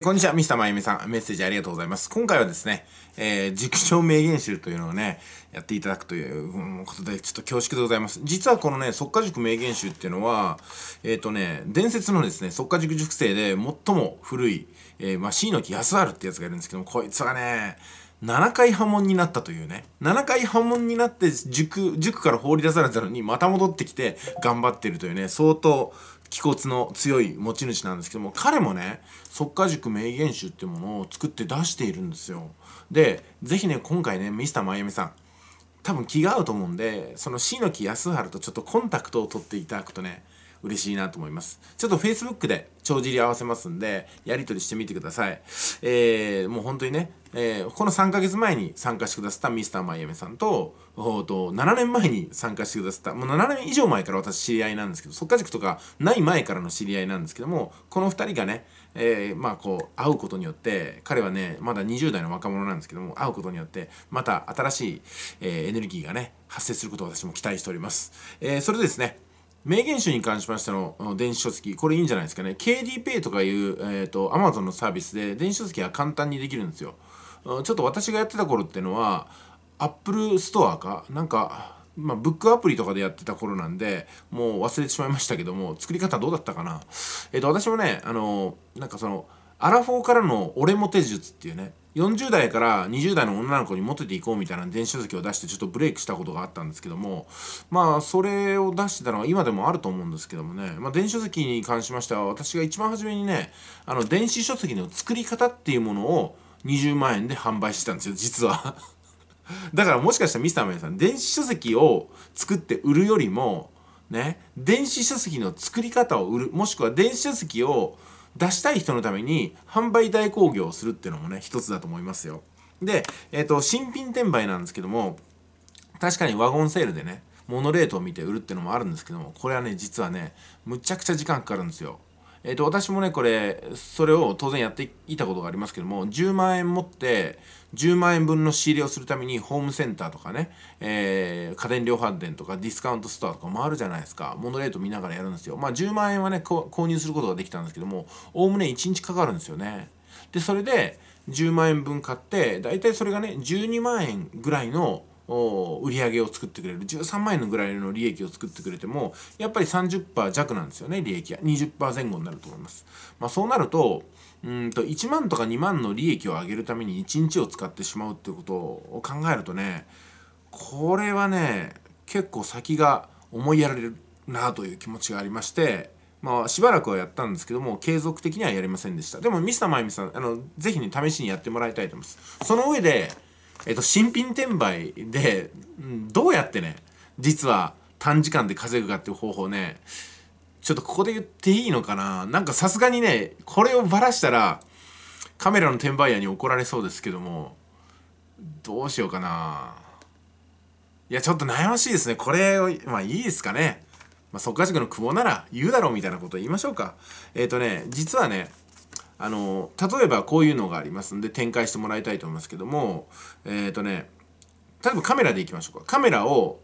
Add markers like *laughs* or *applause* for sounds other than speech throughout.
こんにちは、ミスターまゆみさん。メッセージありがとうございます。今回はですね、えー、塾長名言集というのをね、やっていただくということで、ちょっと恐縮でございます。実はこのね、即家塾名言集っていうのは、えっ、ー、とね、伝説のですね、即家塾塾生で最も古い、えー、まあ、椎の木安るってやつがいるんですけども、こいつはね、7回破門になったというね。7回破門になって塾、塾から放り出されたのに、また戻ってきて頑張ってるというね、相当気骨の強い持ち主なんですけども彼もね即家塾名言集っていうものを作って出しているんですよで是非ね今回ねミスターマイアミさん多分気が合うと思うんでその椎木康晴とちょっとコンタクトを取っていただくとね嬉しいなと思います。ちょっと Facebook で帳尻合わせますんで、やり取りしてみてください。えー、もう本当にね、えー、この3ヶ月前に参加してくださったミスターマイアミさんと、おと7年前に参加してくださった、もう7年以上前から私知り合いなんですけど、そっか塾とかない前からの知り合いなんですけども、この2人がね、えー、まあこう、会うことによって、彼はね、まだ20代の若者なんですけども、会うことによって、また新しい、えー、エネルギーがね、発生することを私も期待しております。えー、それでですね、名言集に関しましての電子書籍、これいいんじゃないですかね。KDPay とかいう、えーと、と Amazon のサービスで電子書籍は簡単にできるんですよ。ちょっと私がやってた頃っていうのは、Apple Store かなんか、まあ、ブックアプリとかでやってた頃なんで、もう忘れてしまいましたけども、作り方どうだったかな。えっ、ー、と、私もね、あの、なんかその、アラフォーからの俺モテ術っていうね40代から20代の女の子にモテていこうみたいな電子書籍を出してちょっとブレイクしたことがあったんですけどもまあそれを出してたのは今でもあると思うんですけどもね、まあ、電子書籍に関しましては私が一番初めにねあの電子書籍の作り方っていうものを20万円で販売してたんですよ実は *laughs* だからもしかしたらミスターメイさん電子書籍を作って売るよりもね電子書籍の作り方を売るもしくは電子書籍を出したい人のために販売代行業をするっていうのもね、一つだと思いますよ。で、えっ、ー、と、新品転売なんですけども、確かにワゴンセールでね、モノレートを見て売るっていうのもあるんですけども、これはね、実はね、むちゃくちゃ時間かかるんですよ。えっ、と、私もね、これ、それを当然やっていたことがありますけども、10万円持って、10万円分の仕入れをするために、ホームセンターとかね、えー、家電量販店とか、ディスカウントストアとか回るじゃないですか。モノレート見ながらやるんですよ。まあ、10万円はね、購入することができたんですけども、おおむね1日かかるんですよね。で、それで、10万円分買って、だいたいそれがね、12万円ぐらいの売り上げを作ってくれる13万円ぐらいの利益を作ってくれてもやっぱり30%弱なんですよね利益は20%前後になると思います、まあ、そうなるとうんと1万とか2万の利益を上げるために1日を使ってしまうっていうことを考えるとねこれはね結構先が思いやられるなという気持ちがありましてまあ、しばらくはやったんですけども、継続的にはやりませんでした。でも、ミスターマイミさん、あの、ぜひね、試しにやってもらいたいと思います。その上で、えっと、新品転売で、うん、どうやってね、実は短時間で稼ぐかっていう方法ね、ちょっとここで言っていいのかななんかさすがにね、これをばらしたら、カメラの転売屋に怒られそうですけども、どうしようかな。いや、ちょっと悩ましいですね。これはまあいいですかね。まあ、即価塾の久保なら言うだろうみたいなこと言いましょうか。えっ、ー、とね、実はね、あの例えばこういうのがありますんで展開してもらいたいと思いますけどもえっ、ー、とね例えばカメラでいきましょうかカメラを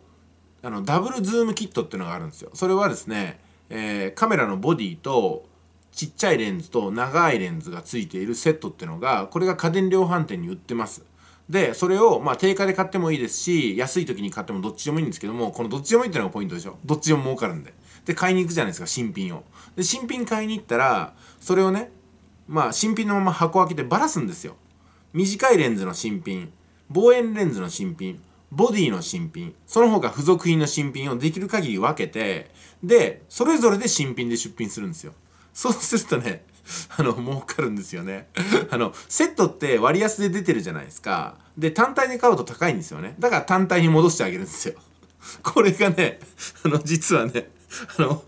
あのダブルズームキットっていうのがあるんですよそれはですね、えー、カメラのボディとちっちゃいレンズと長いレンズがついているセットっていうのがこれが家電量販店に売ってますでそれをまあ定価で買ってもいいですし安い時に買ってもどっちでもいいんですけどもこのどっちでもいいっていうのがポイントでしょどっちでも儲かるんでで買いに行くじゃないですか新品をで新品買いに行ったらそれをねまあ新品のまま箱開けてばらすんですよ短いレンズの新品望遠レンズの新品ボディの新品その他付属品の新品をできる限り分けてでそれぞれで新品で出品するんですよそうするとね *laughs* あの、儲かるんですよね。あの、セットって割安で出てるじゃないですか。で、単体で買うと高いんですよね。だから単体に戻してあげるんですよ。これがね、あの、実はね、*laughs* あの、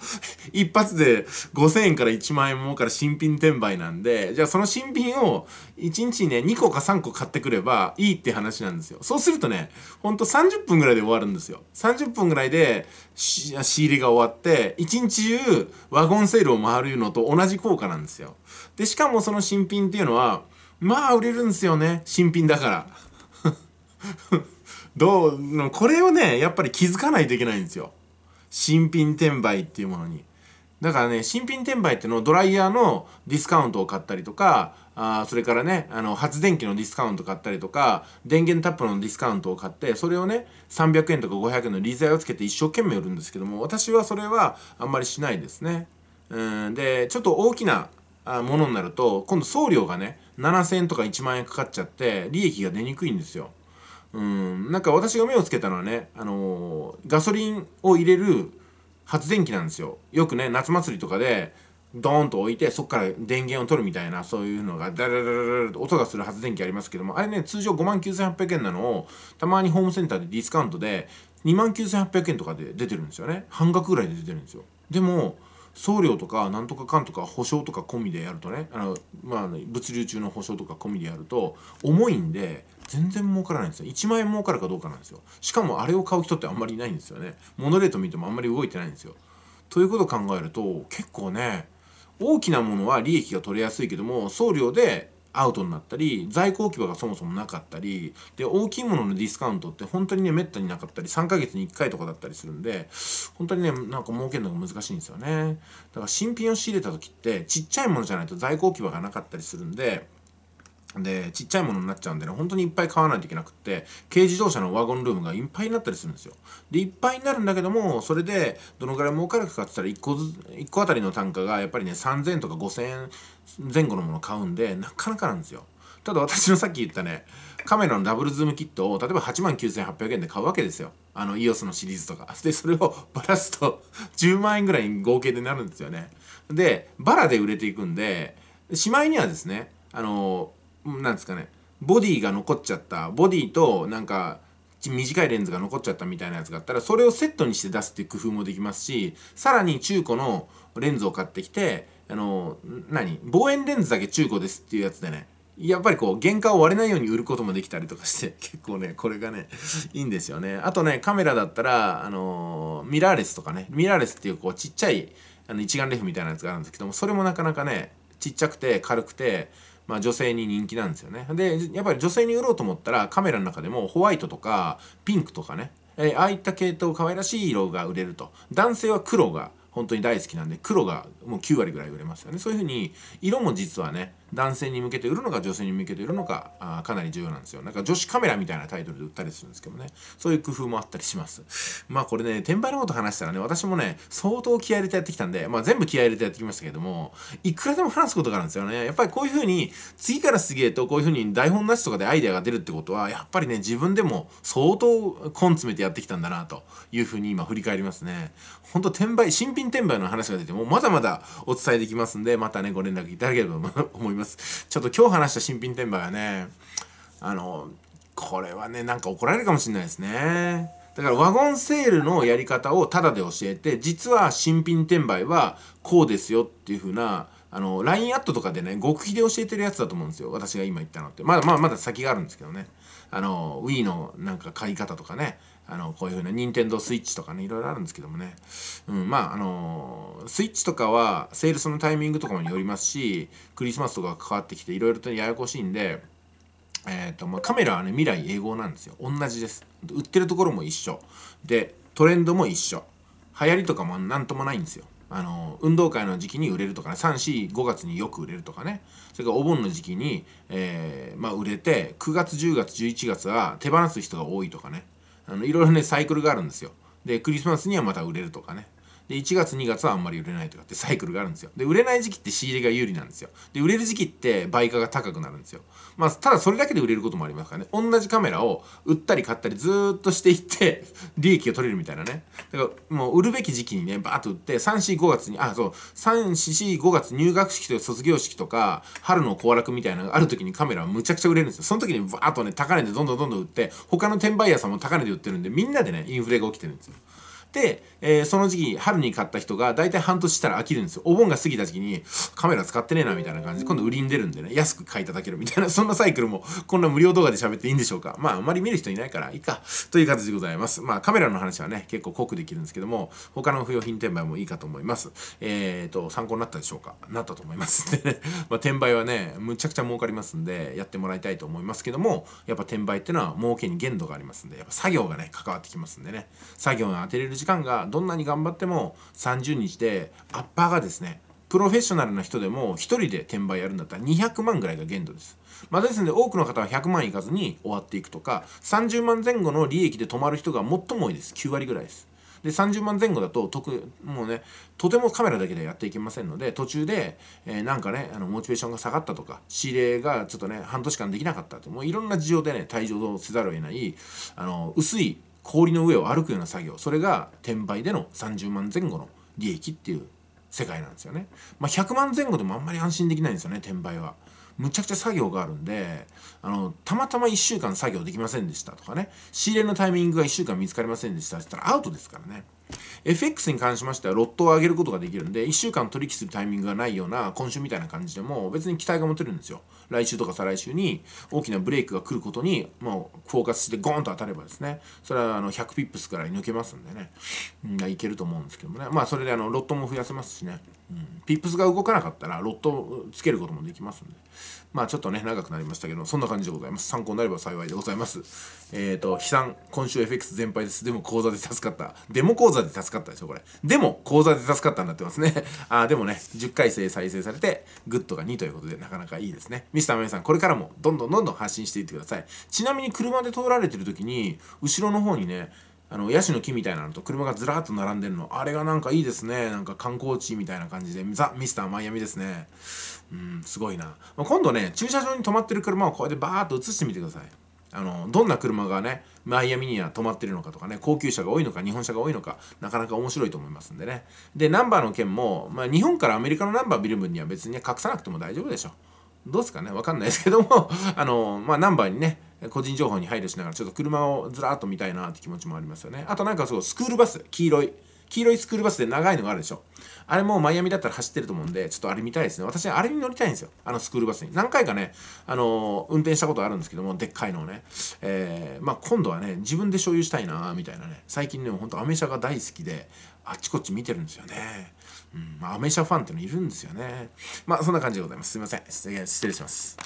一発で5000円から1万円もから新品転売なんで、じゃあその新品を1日にね、2個か3個買ってくればいいって話なんですよ。そうするとね、ほんと30分ぐらいで終わるんですよ。30分ぐらいで仕入れが終わって、1日中ワゴンセールを回るのと同じ効果なんですよ。で、しかもその新品っていうのは、まあ売れるんですよね。新品だから。*laughs* どう、これをね、やっぱり気づかないといけないんですよ。新品転売っていうものに。だからね、新品転売ってのドライヤーのディスカウントを買ったりとか、あそれからね、あの、発電機のディスカウント買ったりとか、電源タップのディスカウントを買って、それをね、300円とか500円の利ーをつけて一生懸命売るんですけども、私はそれはあんまりしないですね。うん、で、ちょっと大きなものになると、今度送料がね、7000円とか1万円かかっちゃって、利益が出にくいんですよ。うん、なんか私が目をつけたのはね、あのー、ガソリンを入れる発電機なんですよ。よくね、夏祭りとかで、ドーンと置いて、そこから電源を取るみたいな、そういうのが、ダラダラダラと音がする発電機ありますけども、あれね、通常59,800円なのを、たまにホームセンターでディスカウントで、29,800円とかで出てるんですよね。半額ぐらいで出てるんですよ。でも、送料とかなんとかかんとか保証とか込みでやるとねあの、まあ、物流中の保証とか込みでやると重いんで全然儲からないんですよ1万円儲かるかどうかなんですよしかもあれを買う人ってあんまりいないんですよねモノレート見てもあんまり動いてないんですよということを考えると結構ね大きなものは利益が取れやすいけども送料でアウトになったり在庫置き場がそもそもなかったりで大きいもののディスカウントって本当にねめったになかったり3ヶ月に1回とかだったりするんで本当にねなんか儲けるのが難しいんですよねだから新品を仕入れた時ってちっちゃいものじゃないと在庫置き場がなかったりするんでで、ちっちゃいものになっちゃうんでね、本当にいっぱい買わないといけなくって、軽自動車のワゴンルームがいっぱいになったりするんですよ。で、いっぱいになるんだけども、それで、どのぐらい儲かるかって言ったら、1個ず、1個あたりの単価が、やっぱりね、3000とか5000前後のものを買うんで、なかなかなんですよ。ただ私のさっき言ったね、カメラのダブルズームキットを、例えば89,800円で買うわけですよ。あの、EOS のシリーズとか。で、それをバラすと、10万円ぐらい合計でなるんですよね。で、バラで売れていくんで、しまいにはですね、あのなんですかねボディが残っちゃったボディとなんか短いレンズが残っちゃったみたいなやつがあったらそれをセットにして出すっていう工夫もできますしさらに中古のレンズを買ってきてあの何望遠レンズだけ中古ですっていうやつでねやっぱりこう原価を割れないように売ることもできたりとかして *laughs* 結構ねこれがねいいんですよねあとねカメラだったらあのミラーレスとかねミラーレスっていうこうちっちゃいあの一眼レフみたいなやつがあるんですけどもそれもなかなかねちっちゃくて軽くてまあ、女性に人気なんですよね。で、やっぱり女性に売ろうと思ったらカメラの中でもホワイトとかピンクとかね、えー、ああいった系統可愛らしい色が売れると。男性は黒が本当に大好きなんで黒がもう9割ぐらい売れますよね。そういうふうに色も実はね、男性に向けて売るのか女性に向けて売るのかあかなり重要なんですよなんか女子カメラみたいなタイトルで売ったりするんですけどねそういう工夫もあったりしますまあこれね転売のこと話したらね私もね相当気合入れてやってきたんでまあ全部気合入れてやってきましたけどもいくらでも話すことがあるんですよねやっぱりこういうふうに次から次へとこういうふうに台本なしとかでアイデアが出るってことはやっぱりね自分でも相当根詰めてやってきたんだなというふうに今振り返りますねほんと転売新品転売の話が出てもまだまだお伝えできますんでまたねご連絡いただければと思いますますちょっと今日話した新品転売はねあのこれはねなんか怒られるかもしれないですねだからワゴンセールのやり方をタダで教えて実は新品転売はこうですよっていう風なあの LINE アットとかでね極秘で教えてるやつだと思うんですよ私が今言ったのってまだままだ先があるんですけどねあの Wii のなんか買い方とかねあのこういう風な任天堂スイッチとかねいろいろあるんですけどもね、うん、まああのスイッチとかはセールスのタイミングとかもよりますしクリスマスとか関わってきていろいろとややこしいんで、えーとまあ、カメラはね未来英語なんですよ同じです売ってるところも一緒でトレンドも一緒流行りとかも何ともないんですよあの運動会の時期に売れるとかね345月によく売れるとかねそれからお盆の時期に、えー、まあ、売れて9月10月11月は手放す人が多いとかねあのいろいろねサイクルがあるんですよでクリスマスにはまた売れるとかねで1月2月はあんまり売れないとかってサイクルがあるんですよで売れない時期って仕入れが有利なんですよで売れる時期って売価が高くなるんですよまあただそれだけで売れることもありますからね同じカメラを売ったり買ったりずっとしていって *laughs* 利益が取れるみたいなねだからもう売るべき時期にねバーっと売って345月にあそう345月入学式と卒業式とか春の行楽みたいなのがある時にカメラはむちゃくちゃ売れるんですよその時にバーっとね高値でどんどんどんどん売って他の転売屋さんも高値で売ってるんでみんなでねインフレが起きてるんですよ、えー、その時期、春に買った人が大体半年したら飽きるんですよ。お盆が過ぎた時期にカメラ使ってねえなみたいな感じで、今度売りに出るんでね、安く買いただけるみたいな、*laughs* そんなサイクルもこんな無料動画で喋っていいんでしょうか。まあ、あんまり見る人いないからいいか、という形でございます。まあ、カメラの話はね、結構濃くできるんですけども、他の不用品転売もいいかと思います。えっ、ー、と、参考になったでしょうかなったと思いますん *laughs* でね。まあ、転売はね、むちゃくちゃ儲かりますんで、やってもらいたいと思いますけども、やっぱ転売ってのは儲けに限度がありますんで、やっぱ作業がね、関わってきますんでね、作業が当てれる時間がどんなに頑張っても30日でアッパーがですねプロフェッショナルな人でも1人で転売やるんだったら200万ぐらいが限度です。まあ、ですので多くの方は100万いかずに終わっていくとか30万前後の利益で止まる人が最も多いです9割ぐらいです。で30万前後だともうねとてもカメラだけではやっていけませんので途中で、えー、なんかねあのモチベーションが下がったとか指令がちょっとね半年間できなかったってもういろんな事情でね退場せざるを得ないあの薄い氷の上を歩くような作業それが転売での30万前後の利益っていう世界なんですよね、まあ、100万前後でもあんまり安心できないんですよね転売はむちゃくちゃ作業があるんであのたまたま1週間作業できませんでしたとかね仕入れのタイミングが1週間見つかりませんでしたって言ったらアウトですからね FX に関しましてはロットを上げることができるんで、1週間取引するタイミングがないような今週みたいな感じでも別に期待が持てるんですよ。来週とか再来週に大きなブレイクが来ることにもうフォーカスしてゴーンと当たればですね、それはあの100ピップスから抜けますんでね、うん、いけると思うんですけどもね。まあそれであのロットも増やせますしね、うん、ピップスが動かなかったらロットつけることもできますんで、まあちょっとね、長くなりましたけど、そんな感じでございます。参考になれば幸いでございます。えっ、ー、と、悲惨、今週 FX 全敗です。でも講座で助かった。でも講座で助かったでしょ、これ。でも講座で助かったになってますね。*laughs* ああ、でもね、10回生再生されて、グッドが2ということで、なかなかいいですね。ミスターメイさん、これからもどんどんどんどん発信していってください。ちなみに車で通られてる時に、後ろの方にね、あのヤシの木みたいなのと車がずらっと並んでるのあれがなんかいいですねなんか観光地みたいな感じでザ・ミスターマイアミですねうんすごいな、まあ、今度ね駐車場に止まってる車をこうやってバーッと映してみてくださいあのどんな車がねマイアミには止まってるのかとかね高級車が多いのか日本車が多いのかなかなか面白いと思いますんでねでナンバーの件も、まあ、日本からアメリカのナンバービル分には別に隠さなくても大丈夫でしょどうすかねわかんないですけども *laughs* あの、まあ、ナンバーにね個人情報に配慮しながらちょっと車をずらっと見たいなって気持ちもありますよねあとなんかそうスクールバス黄色い黄色いスクールバスで長いのがあるでしょあれもマイアミだったら走ってると思うんで、ちょっとあれ見たいですね。私、あれに乗りたいんですよ。あのスクールバスに。何回かね、あのー、運転したことあるんですけども、でっかいのをね。えー、まあ今度はね、自分で所有したいな、みたいなね。最近ね、ほんとアメ車が大好きで、あっちこっち見てるんですよね。うん、まあ、アメ車ファンってのいるんですよね。まあそんな感じでございます。すいません。失礼します。